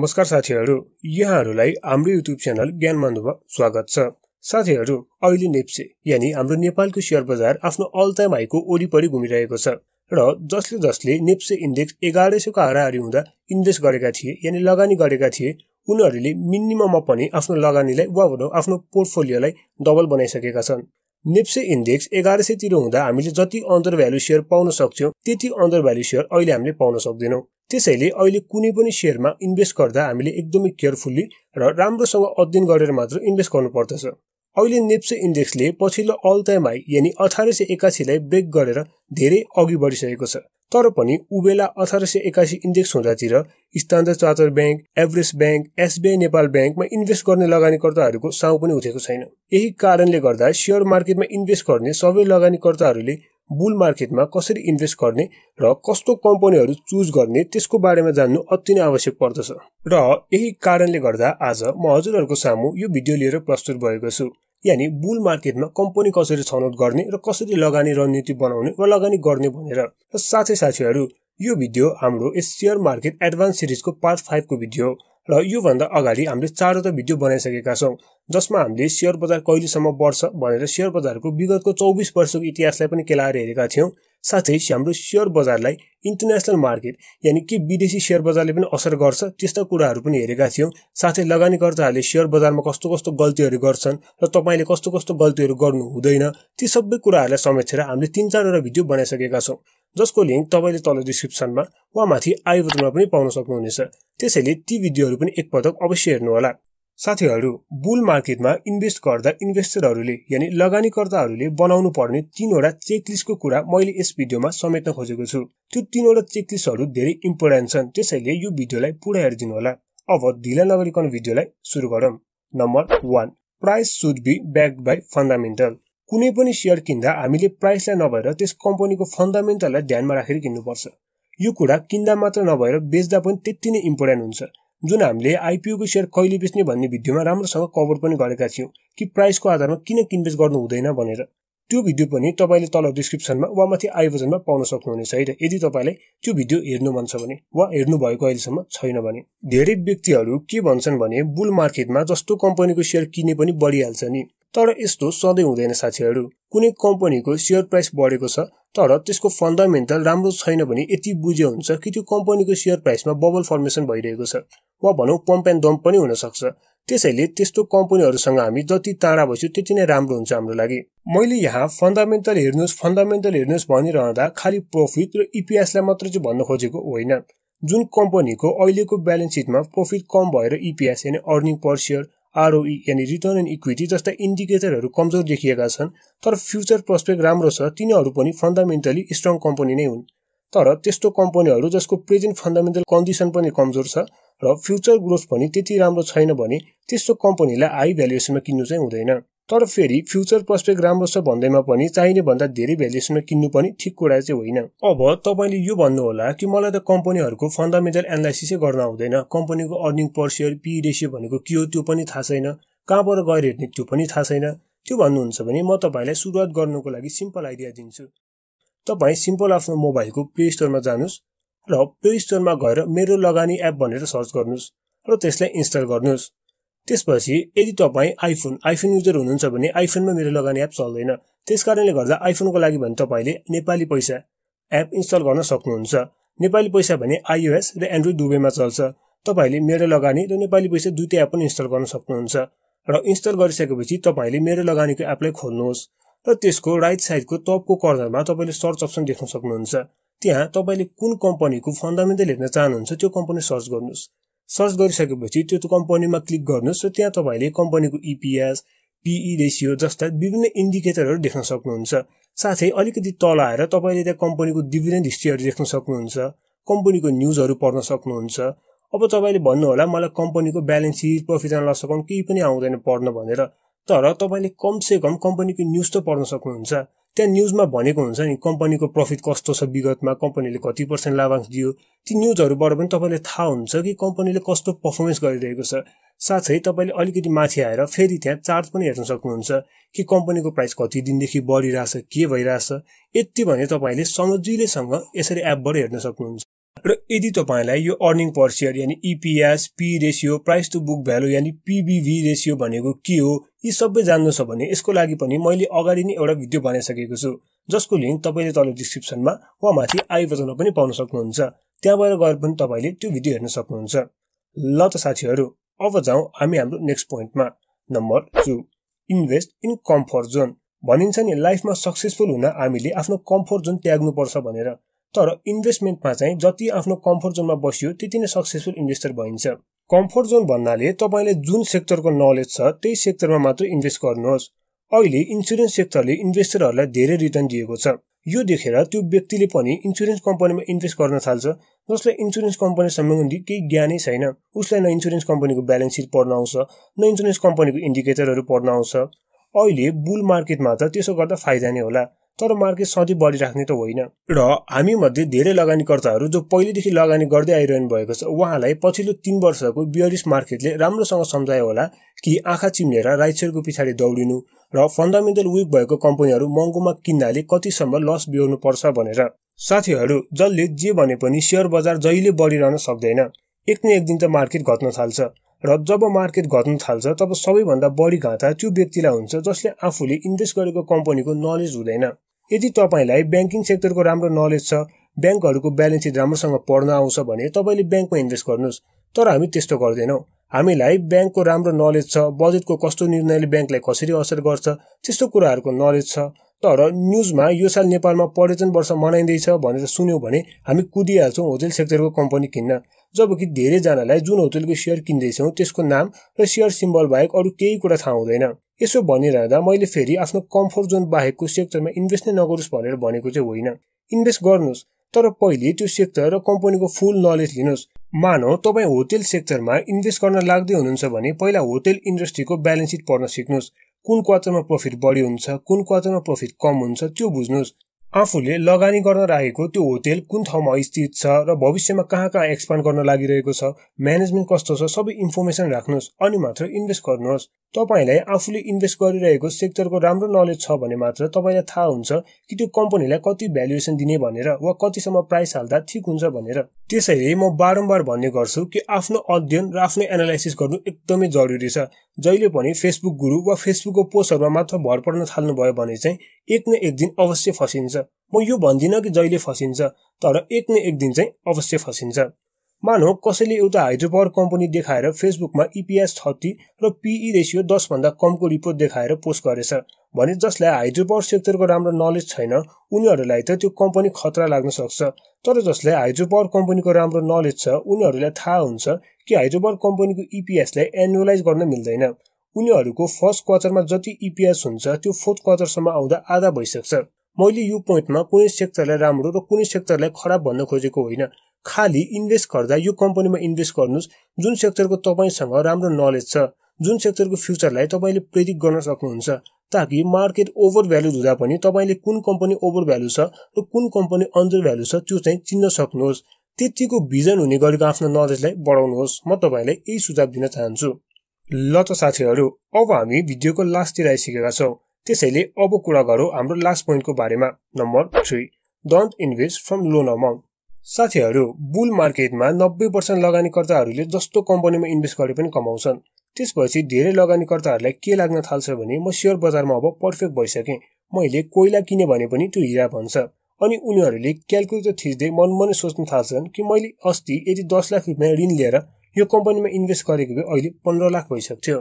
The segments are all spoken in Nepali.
नमस्कार साथीहरू यहाँहरूलाई हाम्रो युट्युब च्यानल ज्ञानमान्धुमा स्वागत छ साथीहरू अहिले नेप्से यानि हाम्रो नेपालको सेयर बजार आफ्नो अल टाइम हाईको वरिपरि घुमिरहेको छ र जसले जसले नेप्से इन्डेक्स एघार सयको हाराहारी हुँदा इन्भेस्ट गरेका थिए यानि लगानी गरेका थिए उनीहरूले मिनिमममा पनि आफ्नो लगानीलाई वा भनौँ आफ्नो पोर्टफोलियोलाई डबल बनाइसकेका छन् नेप्से इन्डेक्स एघार सयतिर हुँदा हामीले जति अन्डर भ्यालु सेयर पाउन सक्थ्यौँ त्यति अन्डर भ्यालु सेयर अहिले हामीले पाउन सक्दैनौँ त्यसैले अहिले कुनै पनि सेयरमा इन्भेस्ट गर्दा हामीले एकदमै केयरफुल्ली र राम्रोसँग अध्ययन गरेर मात्र इन्भेस्ट गर्नुपर्दछ अहिले नेप्से इन्डेक्सले पछिल्लो अल टाइम हाई यानि अठार सय एकासीलाई ब्रेक गरेर धेरै अघि बढिसकेको छ तर पनि उबेला अठार सय एकासी इन्डेक्स हुँदातिर स्थानीय charter bank Everest bank SBI Nepal ब्याङ्कमा इन्भेस्ट गर्ने लगानीकर्ताहरूको साउ पनि उठेको छैन यही कारणले गर्दा सेयर मार्केटमा इन्भेस्ट गर्ने सबै लगानीकर्ताहरूले बुल मार्केटमा कसरी इन्भेस्ट गर्ने र कस्तो कम्पनीहरू चुज गर्ने त्यसको बारेमा जान्नु अति नै आवश्यक पर्दछ र यही कारणले गर्दा आज म हजुरहरूको सामु यो भिडियो लिएर प्रस्तुत भएको छु यानि बुल मार्केटमा कम्पनी कसरी छनौट गर्ने र कसरी लगानी रणनीति बनाउने वा लगानी गर्ने भनेर र साथै साथीहरू यो भिडियो हाम्रो यस सेयर मार्केट एडभान्स सिरिजको पार्ट फाइभको भिडियो हो र योभन्दा अगाडि हामीले चारवटा भिडियो बनाइसकेका छौँ जसमा हामीले सेयर बजार कहिलेसम्म बढ्छ भनेर सेयर बजारको विगतको चौबिस वर्षको इतिहासलाई पनि केलाएर हेरेका थियौँ साथै हाम्रो सेयर बजारलाई इन्टरनेसनल मार्केट यानि के विदेशी सेयर बजारले पनि असर गर्छ त्यस्ता कुराहरू पनि हेरेका थियौँ साथै लगानीकर्ताहरूले सेयर बजारमा कस्तो कस्तो गल्तीहरू गर्छन् र तपाईँले कस्तो कस्तो गल्तीहरू गर्नु हुँदैन ती सबै कुराहरूलाई समेटेर हामीले तिन चारवटा भिडियो बनाइसकेका छौँ जसको लिङ्क तपाईँले तल डिस्क्रिप्सनमा वा माथि आई पनि पाउन सक्नुहुनेछ त्यसैले ती भिडियोहरू पनि एकपटक अवश्य हेर्नुहोला साथीहरू बुल मार्केटमा इन्भेस्ट गर्दा इन्भेस्टरहरूले यानि लगानीकर्ताहरूले बनाउनु पर्ने तीनवटा चेकलिस्टको कुरा मैले यस भिडियोमा समेट्न खोजेको छु त्यो तीनवटा चेकलिस्टहरू धेरै इम्पोर्टेन्ट छन् त्यसैले यो भिडियोलाई पुरा हेरिदिनु होला अब ढिला नगरिकन भिडियोलाई सुरु गरौँ number one price should be backed by fundamental कुनै पनि सेयर किन्दा हामीले प्राइसलाई नभएर त्यस कम्पनीको फन्डामेन्टललाई ध्यानमा राखेर किन्नुपर्छ यो कुरा किन्दा मात्र नभएर बेच्दा पनि त्यति नै इम्पोर्टेन्ट हुन्छ जुन हामीले आइपिओको सेयर कहिले बेच्ने भन्ने भिडियोमा राम्रोसँग कभर पनि गरेका थियौँ कि प्राइसको आधारमा किन किनबेच गर्नु हुँदैन भनेर त्यो भिडियो पनि तपाईँले तल डिस्क्रिप्सनमा वा माथि आइभजनमा पाउन सक्नुहुनेछ है र यदि तपाईँलाई त्यो भिडियो हेर्नु मन छ भने वा हेर्नुभएको अहिलेसम्म छैन भने धेरै व्यक्तिहरू के भन्छन् भने बुल मार्केटमा जस्तो कम्पनीको सेयर किने पनि बढिहाल्छ नि तर यस्तो सधैँ हुँदैन साथीहरू कुनै कम्पनीको सेयर प्राइस बढेको छ तर त्यसको फन्डामेन्टल राम्रो छैन भने यति बुझे हुन्छ कि त्यो कम्पनीको सेयर प्राइसमा बबल फर्मेसन भइरहेको छ वा भनौँ पम्प एन्ड दम्प पनि हुनसक्छ त्यसैले त्यस्तो कम्पनीहरूसँग हामी जति टाढा बस्यो त्यति नै राम्रो हुन्छ हाम्रो लागि मैले यहाँ फन्डामेन्टल हेर्नुहोस् फन्डामेन्टल हेर्नुहोस् भनिरहँदा खालि प्रफिट र इपिएसलाई मात्र चाहिँ भन्न खोजेको होइन जुन कम्पनीको अहिलेको ब्यालेन्स सिटमा प्रफिट कम भएर इपिएस यानि अर्निङ पर सेयर आरओई यानि रिटर्न एन्ड इक्विटी जस्ता इन्डिकेटरहरू कमजोर देखिएका छन् तर फ्युचर प्रस्पेक्ट राम्रो छ तिनीहरू पनि फन्डामेन्टली स्ट्रङ कम्पनी नै हुन् तर त्यस्तो कम्पनीहरू जसको प्रेजेन्ट फन्डामेन्टल कन्डिसन पनि कमजोर छ र फ्युचर ग्रोथ पनि त्यति राम्रो छैन भने त्यस्तो कम्पनीलाई हाई भ्यालुएसनमा किन्नु चाहिँ हुँदैन तर फेरि फ्युचर पर्सपेक्ट राम्रो छ भन्दैमा पनि चाहिने भन्दा धेरै भेल्युसमा किन्नु पनि ठिक कुरा चाहिँ होइन अब तपाईँले यो भन्नुहोला कि मलाई त कम्पनीहरूको फन्डामेन्टल एनालाइसिसै गर्न आउँदैन कम्पनीको earning per share P ratio भनेको के हो त्यो पनि थाहा छैन कहाँबाट गएर हेर्ने त्यो पनि थाहा छैन त्यो भन्नुहुन्छ भने म तपाईँलाई सुरुवात गर्नुको लागि सिम्पल आइडिया दिन्छु तपाईँ सिम्पल आफ्नो मोबाइलको प्ले स्टोरमा जानुहोस् र प्ले स्टोरमा गएर मेरो लगानी एप भनेर सर्च गर्नुहोस् र त्यसलाई इन्स्टल गर्नुहोस् त्यसपछि यदि तपाईँ आइफोन आइफोन युजर हुनुहुन्छ भने आइफोनमा मेरो लगानी एप चल्दैन त्यस कारणले गर्दा आइफोनको लागि भने तपाईँले नेपाली पैसा एप इन्स्टल गर्न सक्नुहुन्छ नेपाली पैसा भने आइओएस र एन्ड्रोइड दुवैमा चल्छ तपाईँले मेरो लगानी र नेपाली पैसा दुईवटै एप पनि इन्स्टल गर्न सक्नुहुन्छ र इन्स्टल गरिसकेपछि तपाईँले मेरो लगानीको एपलाई खोल्नुहोस् र त्यसको राइट साइडको टपको कर्नरमा तपाईँले सर्च अप्सन देख्न सक्नुहुन्छ त्यहाँ तपाईँले कुन कम्पनीको फन्डामेन्टल हेर्न चाहनुहुन्छ त्यो कम्पनी सर्च गर्नुहोस् सर्च गरिसकेपछि त्यो कम्पनीमा क्लिक गर्नुहोस् र त्यहाँ तपाईँले कम्पनीको इपिएस पिई रेसियो जस्ता विभिन्न इन्डिकेटरहरू देख्न सक्नुहुन्छ साथै अलिकति तल आएर तपाईँले त्यहाँ कम्पनीको डिभिडेन्ट हिस्ट्रीहरू देख्न सक्नुहुन्छ कम्पनीको न्युजहरू पढ्न सक्नुहुन्छ अब तपाईँले भन्नुहोला मलाई कम्पनीको balance sheet profit and loss account केही पनि आउँदैन पढ्न भनेर तर तपाईँले कमसेकम कम्पनीको न्युज त पढ्न सक्नुहुन्छ त्यहाँ न्युजमा भनेको हुन्छ नि कम्पनीको प्रफिट कस्तो छ विगतमा कम्पनीले कति पर्सेन्ट लाभांश दियो ती न्युजहरूबाट पनि तपाईँलाई थाहा हुन्छ कि कम्पनीले कस्तो पर्फर्मेन्स गरिरहेको छ साथै तपाईँले अलिकति माथि आएर फेरि त्यहाँ चार्ज पनि हेर्न सक्नुहुन्छ कि कम्पनीको प्राइस कति दिनदेखि बढिरहेछ के भइरहेछ यति भने तपाईँले सजिलैसँग यसरी एपबाट हेर्न सक्नुहुन्छ र यदि तपाईँलाई यो अर्निङ पर सेयर यानि EPS P ratio price to book value यानि पिबिभी रेसियो भनेको के हो यी सबै जान्नु छ भने यसको लागि पनि मैले अगाडि नै एउटा भिडियो बनाइसकेको छु जसको लिङ्क तपाईँले तल डिस्क्रिप्सनमा वा माथि आई पनि पाउन सक्नुहुन्छ त्यहाँबाट गएर पनि तपाईँले त्यो भिडियो हेर्न सक्नुहुन्छ ल त साथीहरू अब जाउँ हामी हाम्रो नेक्स्ट पोइन्टमा number two invest in comfort zone भनिन्छ नि लाइफमा सक्सेसफुल हुन हामीले आफ्नो कम्फर्ट जोन त्याग्नुपर्छ भनेर तर इन्भेस्टमेन्टमा चाहिँ जति आफ्नो कम्फोर्ट जोनमा बसियो त्यति नै सक्सेसफुल इन्भेस्टर भइन्छ कम्फोर्ट जोन भन्नाले तपाईँले जुन सेक्टरको नलेज छ त्यही सेक्टरमा मात्र इन्भेस्ट गर्नुहोस् अहिले इन्सुरेन्स सेक्टरले इन्भेस्टरहरूलाई धेरै रिटर्न दिएको छ यो देखेर त्यो व्यक्तिले पनि इन्सुरेन्स कम्पनीमा इन्भेस्ट गर्न थाल्छ जसलाई इन्सुरेन्स कम्पनी सम्बन्धी केही ज्ञानै छैन उसलाई न इन्सुरेन्स कम्पनीको ब्यालेन्स सिट पढ्न आउँछ न इन्सुरेन्स कम्पनीको इन्डिकेटरहरू पढ्न आउँछ अहिले बुल मार्केटमा त त्यसो गर्दा फाइदा नै होला तर मार्केट सधैँ बढिराख्ने त होइन र हामीमध्ये धेरै लगानीकर्ताहरू जो पहिलेदेखि लगानी गर्दै आइरहनु भएको छ उहाँलाई पछिल्लो तिन वर्षको बियरिस मार्केटले राम्रोसँग सम्झायो होला कि आँखा चिम्लेर राइट पछाडि दौडिनु र फन्डामेन्टल विक भएको कम्पनीहरू महँगोमा किन्नाले कतिसम्म लस बिहोर्नु पर्छ भनेर साथीहरू जसले जे भने पनि सेयर बजार जहिले बढिरहन सक्दैन एक न एक दिन त मार्केट घट्न थाल्छ र जब मार्केट घट्न थाल्छ तब सबैभन्दा बढी घाटा त्यो व्यक्तिलाई हुन्छ जसले आफूले इन्भेस्ट गरेको कम्पनीको नलेज हुँदैन यदि तपाईँलाई ब्याङ्किङ सेक्टरको राम्रो नलेज छ ब्याङ्कहरूको ब्यालेन्स सिट राम्रोसँग पढ्न आउँछ भने तपाईँले ब्याङ्कमा इन्भेस्ट गर्नुहोस् तर हामी त्यस्तो गर्दैनौँ हामीलाई ब्याङ्कको राम्रो नलेज छ बजेटको कस्तो निर्णयले ब्याङ्कलाई कसरी असर गर्छ त्यस्तो कुराहरूको नलेज छ तर न्युजमा यो साल नेपालमा पर्यटन वर्ष मनाइँदैछ भनेर सुन्यौँ भने हामी कुदिहाल्छौँ होटेल सेक्टरको कम्पनी किन्न जबकि धेरैजनालाई जुन होटलको सेयर किन्दैछौँ त्यसको नाम र सेयर सिम्बल बाहेक अरू केही कुरा थाहा हुँदैन यसो भनिरहँदा मैले फेरि आफ्नो कम्फोर्ट जोन बाहेकको सेक्टरमा इन्भेस्ट नै नगरोस् भनेर भनेको चाहिँ होइन इन्भेस्ट गर्नुहोस् तर पहिले त्यो सेक्टर र कम्पनीको फुल नलेज लिनुहोस् मानौ तपाईँ होटेल सेक्टरमा इन्भेस्ट गर्न लाग्दै हुनुहुन्छ भने पहिला होटेल इन्डस्ट्रीको ब्यालेन्स सिट पढ्न सिक्नुहोस् कुन क्वार्टरमा प्रफिट बढी हुन्छ कुन क्वार्टरमा प्रफिट कम हुन्छ त्यो बुझ्नुहोस् आफूले लगानी गर्न राखेको त्यो होटेल कुन ठाउँमा स्थित छ र भविष्यमा कहाँ कहाँ एक्सपान्ड गर्न लागिरहेको छ म्यानेजमेन्ट कस्तो छ सबै इन्फर्मेसन राख्नुहोस् अनि मात्र इन्भेस्ट गर्नुहोस् तपाईँलाई आफूले इन्भेस्ट गरिरहेको सेक्टरको राम्रो नलेज छ भने मात्र तपाईँलाई थाहा हुन्छ कि त्यो कम्पनीलाई कति भ्यालुएसन दिने भनेर वा कतिसम्म प्राइस हाल्दा ठिक हुन्छ भनेर त्यसैले म बारम्बार भन्ने गर्छु कि आफ्नो अध्ययन र आफ्नो एनालाइसिस गर्नु एकदमै जरुरी छ जहिले पनि फेसबुक गुरु वा फेसबुकको पोस्टहरूमा मात्र भर पर्न थाल्नुभयो भने चाहिँ एक न एक दिन अवश्य फसिन्छ म यो भन्दिनँ कि जहिले फसिन्छ तर एक न एक दिन चाहिँ अवश्य फसिन्छ मानव कसैले एउटा हाइड्रोपावर कम्पनी देखाएर फेसबुकमा इपिएस थर्टी र पिई रेसियो दसभन्दा कमको रिपोर्ट देखाएर पोस्ट गरेछ भने जसलाई हाइड्रोपावर सेक्टरको राम्रो नलेज छैन उनीहरूलाई त त्यो कम्पनी खतरा लाग्न सक्छ तर जसलाई हाइड्रोपावर कम्पनीको राम्रो नलेज छ उनीहरूलाई थाहा हुन्छ कि हाइड्रोपावर कम्पनीको इपिएसलाई एनुलाइज गर्न मिल्दैन उनीहरूको फर्स्ट क्वार्टरमा जति इपिएस हुन्छ त्यो फोर्थ क्वार्टरसम्म आउँदा आधा भइसक्छ मैले यो पोइन्टमा कुनै सेक्टरलाई राम्रो र कुनै सेक्टरलाई खराब भन्न खोजेको होइन खालि इन्भेस्ट गर्दा यो कम्पनीमा इन्भेस्ट गर्नुहोस् जुन सेक्टरको तपाईँसँग राम्रो नलेज छ जुन सेक्टरको फ्युचरलाई तपाईँले प्रेरित गर्न सक्नुहुन्छ ताकि मार्केट ओभर भ्यालुड हुँदा पनि तपाईँले कुन कम्पनी ओभर भ्यालु छ र कुन कम्पनी अन्डर भ्यालु छ त्यो चाहिँ चिन्न सक्नुहोस् त्यतिको भिजन हुने गरेको आफ्नो नलेजलाई बढाउनुहोस् म तपाईँलाई यही सुझाव दिन चाहन्छु ल त साथीहरू अब हामी भिडियोको लास्टतिर आइसकेका छौँ त्यसैले अब कुरा गरौँ हाम्रो लास्ट पोइन्टको बारेमा number three don't invest from loan amount साथीहरू बुल मार्केटमा नब्बे पर्सेन्ट लगानीकर्ताहरूले जस्तो कम्पनीमा इन्भेस्ट गरे पनि कमाउँछन् त्यसपछि धेरै लगानीकर्ताहरूलाई के लाग्न थाल्छ भने म सेयर बजारमा अब पर्फेक्ट भइसकेँ मैले कोइला किने भने पनि त्यो हिरा भन्छ अनि उनीहरूले क्यालकुलेटर थिच्दै मनमनै सोच्न थाल्छन् कि मैले अस्ति यदि दस लाख रुपियाँ ऋण लिएर यो कम्पनीमा इन्भेस्ट गरेको भए अहिले पन्ध्र लाख भइसक्थ्यो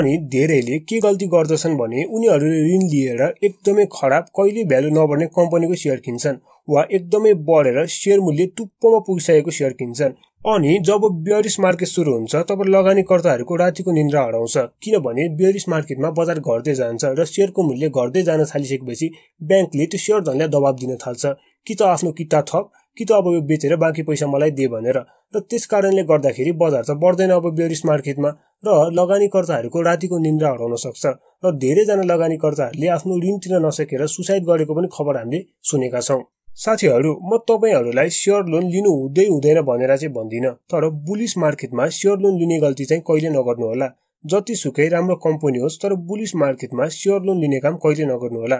अनि धेरैले के गल्ती गर्दछन् भने उनीहरूले ऋण लिएर एकदमै खराब कहिले भ्यालु नबढ्ने कम्पनीको सेयर किन्छन् वा एकदमै बढेर सेयर मूल्य टुप्पोमा पुगिसकेको सेयर किन्छन् अनि जब बेयरिस मार्केट सुरु हुन्छ तब लगानीकर्ताहरूको रातिको निन्द्रा हराउँछ किनभने बेयरिस मार्केटमा बजार घट्दै जान्छ र सेयरको मूल्य घट्दै जान थालिसकेपछि ब्याङ्कले त्यो सेयर धनलाई दबाब दिन थाल्छ कि त आफ्नो किता थप कि त अब यो बेचेर बाँकी पैसा मलाई दे भनेर र त्यस कारणले गर्दाखेरि बजार त बढ्दैन अब बेरिस मार्केटमा र लगानीकर्ताहरूको रातिको निन्द्रा हराउन सक्छ र धेरैजना लगानीकर्ताहरूले आफ्नो ऋण तिर्न नसकेर सुसाइड गरेको पनि खबर हामीले सुनेका छौँ साथीहरू म तपाईँहरूलाई स्योर लोन लिनु हुँदै हुँदैन भनेर चाहिँ भन्दिनँ तर बुलिस मार्केटमा स्योर लोन लिने गल्ती चाहिँ कहिले नगर्नु नगर्नुहोला जतिसुकै राम्रो कम्पनी होस् तर बुलिस मार्केटमा स्योर लोन लिने काम कहिले नगर्नु होला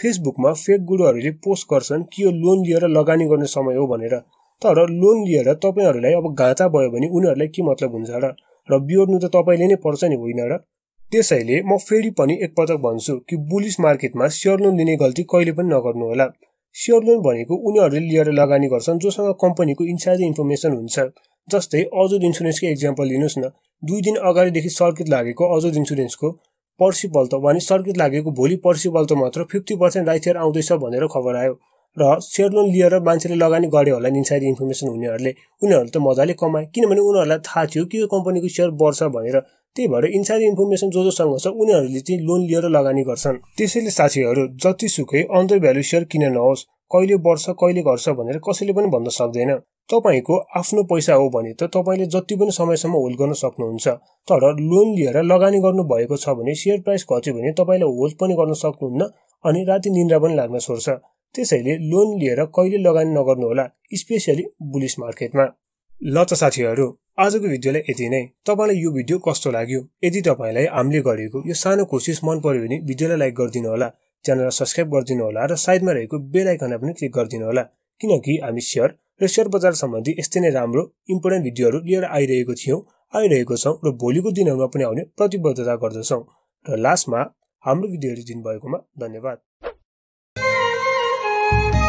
फेसबुकमा फेक गुरुहरूले पोस्ट गर्छन् कि यो लोन लिएर लगानी गर्ने समय हो भनेर तर लोन लिएर तपाईँहरूलाई अब घाँचा भयो भने उनीहरूलाई के मतलब हुन्छ र र बिहोर्नु त तपाईँले नै पर्छ नि होइन र त्यसैले म फेरि पनि एकपटक भन्छु कि बुलिस मार्केटमा स्योर लोन लिने गल्ती कहिले पनि नगर्नु होला सेयर लोन भनेको उनीहरूले लिएर लगानी गर्छन् जोसँग कम्पनीको इन्साइड इन्फर्मेसन हुन्छ जस्तै अजुद इन्सुरेन्सकै इक्जाम्पल लिनुहोस् न दुई दिन अगाडिदेखि सर्किट लागेको अजुद इन्सुरेन्सको पर्सि बल्त भने सर्किट लागेको भोलि पर्सि बल्त मात्र फिफ्टी पर्सेन्ट सेयर आउँदैछ भनेर खबर आयो र सेयर लोन लिएर मान्छेले लगानी गऱ्यो होला इन्साइड इन्फर्मेसन हुनेहरूले उनीहरूले त मजाले कमाए किनभने उनीहरूलाई थाहा थियो कि यो कम्पनीको सेयर बढ्छ भनेर त्यही भएर इन्साइड इन्फर्मेसन जो जोसँग छ उनीहरूले चाहिँ लोन लिएर लगानी गर्छन् त्यसैले साथीहरू जतिसुकै अन्डर भ्यालु सेयर किन नहोस् कहिले बढ्छ कहिले घट्छ भनेर कसैले पनि भन्न सक्दैन तपाईँको आफ्नो पैसा हो भने त तपाईँले जति पनि समयसम्म होल्ड गर्न सक्नुहुन्छ तर लोन लिएर लगानी गर्नुभएको छ भने सेयर प्राइस घट्यो भने तपाईँले होल्ड पनि गर्न सक्नुहुन्न अनि राति निन्द्रा पनि लाग्न छोड्छ त्यसैले लोन लिएर कहिले लगानी नगर्नुहोला स्पेसियली बुलिस मार्केटमा ल त साथीहरू आजको भिडियोलाई यति नै तपाईँलाई यो भिडियो कस्तो लाग्यो यदि तपाईँलाई हामीले गरेको यो सानो कोसिस मन पर्यो भने भिडियोलाई लाइक गरिदिनु होला च्यानललाई सब्सक्राइब गरिदिनु होला र साइडमा रहेको बेल आइकनलाई पनि क्लिक गरिदिनु होला किनकि हामी सेयर र सेयर बजार सम्बन्धी यस्तै नै राम्रो इम्पोर्टेन्ट भिडियोहरू लिएर आइरहेको थियौँ आइरहेको छौँ र भोलिको दिनहरूमा पनि आउने प्रतिबद्धता गर्दछौँ र लास्टमा हाम्रो भिडियोहरू दिनुभएकोमा धन्यवाद